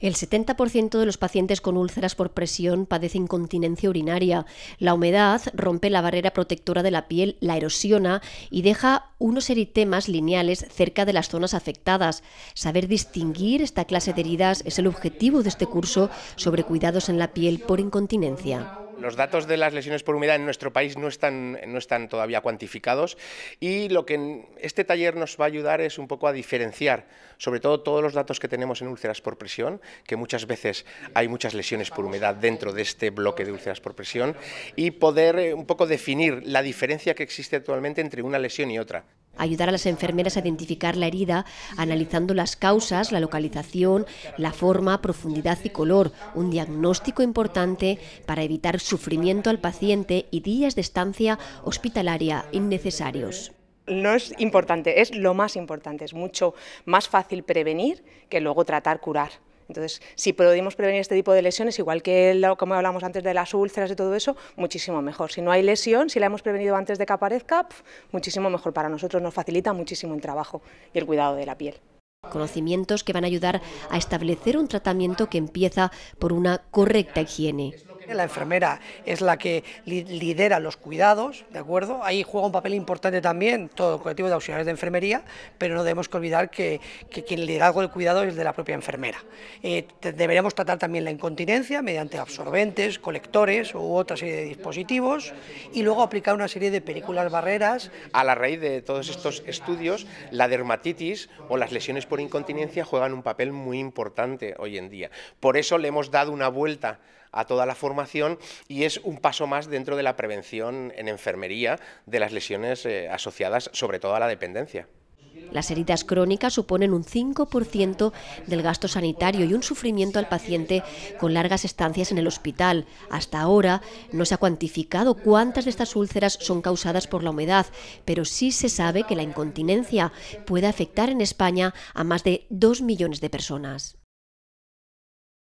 El 70% de los pacientes con úlceras por presión padece incontinencia urinaria. La humedad rompe la barrera protectora de la piel, la erosiona y deja unos eritemas lineales cerca de las zonas afectadas. Saber distinguir esta clase de heridas es el objetivo de este curso sobre cuidados en la piel por incontinencia. Los datos de las lesiones por humedad en nuestro país no están, no están todavía cuantificados y lo que este taller nos va a ayudar es un poco a diferenciar, sobre todo todos los datos que tenemos en úlceras por presión, que muchas veces hay muchas lesiones por humedad dentro de este bloque de úlceras por presión y poder eh, un poco definir la diferencia que existe actualmente entre una lesión y otra ayudar a las enfermeras a identificar la herida analizando las causas, la localización, la forma, profundidad y color, un diagnóstico importante para evitar sufrimiento al paciente y días de estancia hospitalaria innecesarios. No es importante, es lo más importante, es mucho más fácil prevenir que luego tratar curar. Entonces, si podemos prevenir este tipo de lesiones, igual que como hablamos antes de las úlceras y todo eso, muchísimo mejor. Si no hay lesión, si la hemos prevenido antes de que aparezca, muchísimo mejor para nosotros, nos facilita muchísimo el trabajo y el cuidado de la piel. Conocimientos que van a ayudar a establecer un tratamiento que empieza por una correcta higiene. La enfermera es la que lidera los cuidados, ¿de acuerdo? Ahí juega un papel importante también todo el colectivo de auxiliares de enfermería, pero no debemos que olvidar que, quien lidera algo del cuidado es el de la propia enfermera. Eh, deberíamos tratar también la incontinencia mediante absorbentes, colectores u otra serie de dispositivos y luego aplicar una serie de películas barreras. A la raíz de todos estos estudios, la dermatitis o las lesiones por incontinencia juegan un papel muy importante hoy en día. Por eso le hemos dado una vuelta a toda la formación y es un paso más dentro de la prevención en enfermería de las lesiones eh, asociadas sobre todo a la dependencia. Las heridas crónicas suponen un 5% del gasto sanitario y un sufrimiento al paciente con largas estancias en el hospital. Hasta ahora no se ha cuantificado cuántas de estas úlceras son causadas por la humedad, pero sí se sabe que la incontinencia puede afectar en España a más de 2 millones de personas.